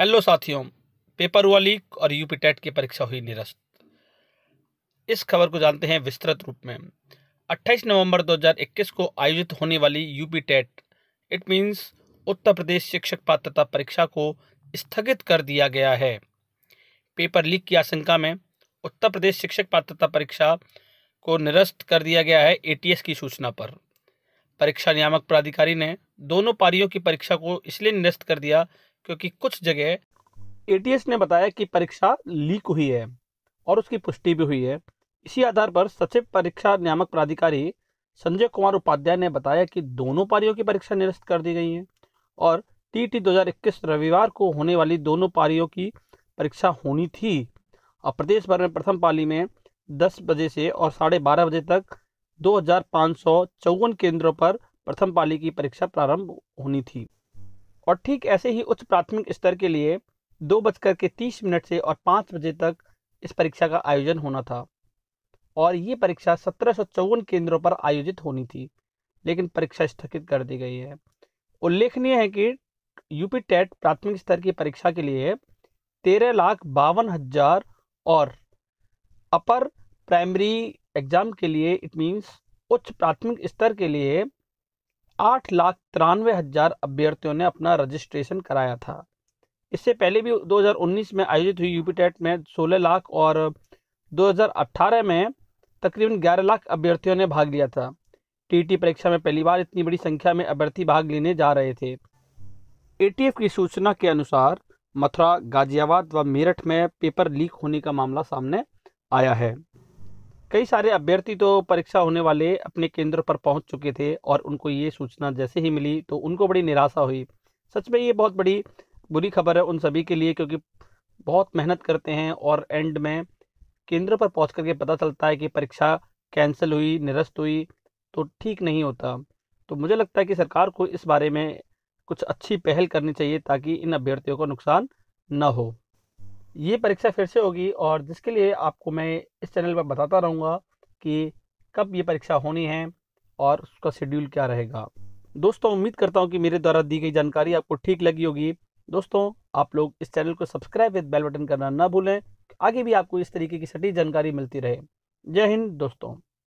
hello साथियों paper हुआ leak और यूपी टेट की परीक्षा हुई निरस्त इस खबर को जानते हैं विस्तृत रूप में 28 नवंबर 2021 को आयोजित होने वाली UP TET it means Uttar Pradesh शिक्षक पात्रता परीक्षा को स्थगित कर दिया गया है पेपर लीक की आशंका में उत्तर प्रदेश शिक्षक पात्रता परीक्षा को निरस्त कर दिया गया है ए की सूचना पर परीक्षा नियामक प्राधिकारी ने दोनों पारियों की परीक्षा को इसलिए निरस्त कर दिया क्योंकि कुछ जगह ए ने बताया कि परीक्षा लीक हुई है और उसकी पुष्टि भी हुई है इसी आधार पर सचिव परीक्षा नियामक प्राधिकारी संजय कुमार उपाध्याय ने बताया कि दोनों पारियों की परीक्षा निरस्त कर दी गई है और टी टी 2021 रविवार को होने वाली दोनों पारियों की परीक्षा होनी थी और प्रदेश भर में प्रथम पाली में दस बजे से और साढ़े बारह बजे तक दो केंद्रों पर प्रथम पाली की परीक्षा प्रारंभ होनी थी और ठीक ऐसे ही उच्च प्राथमिक स्तर के लिए दो बजकर के तीस मिनट से और पाँच बजे तक इस परीक्षा का आयोजन होना था और ये परीक्षा सत्रह सौ चौवन केंद्रों पर आयोजित होनी थी लेकिन परीक्षा स्थगित कर दी गई है उल्लेखनीय है कि यूपी टेट प्राथमिक स्तर की परीक्षा के लिए तेरह लाख बावन हजार और अपर प्राइमरी एग्जाम के लिए इट मीन्स उच्च प्राथमिक स्तर के लिए आठ लाख तिरानवे हजार अभ्यर्थियों ने अपना रजिस्ट्रेशन कराया था इससे पहले भी 2019 में आयोजित हुई यूपी टेट में 16 लाख और 2018 में तकरीबन 11 लाख अभ्यर्थियों ने भाग लिया था टीटी परीक्षा में पहली बार इतनी बड़ी संख्या में अभ्यर्थी भाग लेने जा रहे थे एटीएफ की सूचना के अनुसार मथुरा गाजियाबाद व मेरठ में पेपर लीक होने का मामला सामने आया है कई सारे अभ्यर्थी तो परीक्षा होने वाले अपने केंद्र पर पहुंच चुके थे और उनको ये सूचना जैसे ही मिली तो उनको बड़ी निराशा हुई सच में ये बहुत बड़ी बुरी खबर है उन सभी के लिए क्योंकि बहुत मेहनत करते हैं और एंड में केंद्र पर पहुँच करके पता चलता है कि परीक्षा कैंसिल हुई निरस्त हुई तो ठीक नहीं होता तो मुझे लगता है कि सरकार को इस बारे में कुछ अच्छी पहल करनी चाहिए ताकि इन अभ्यर्थियों को नुकसान न हो ये परीक्षा फिर से होगी और जिसके लिए आपको मैं इस चैनल पर बताता रहूँगा कि कब ये परीक्षा होनी है और उसका शेड्यूल क्या रहेगा दोस्तों उम्मीद करता हूँ कि मेरे द्वारा दी गई जानकारी आपको ठीक लगी होगी दोस्तों आप लोग इस चैनल को सब्सक्राइब विद बेल बटन करना ना भूलें आगे भी आपको इस तरीके की सटीक जानकारी मिलती रहे जय हिंद दोस्तों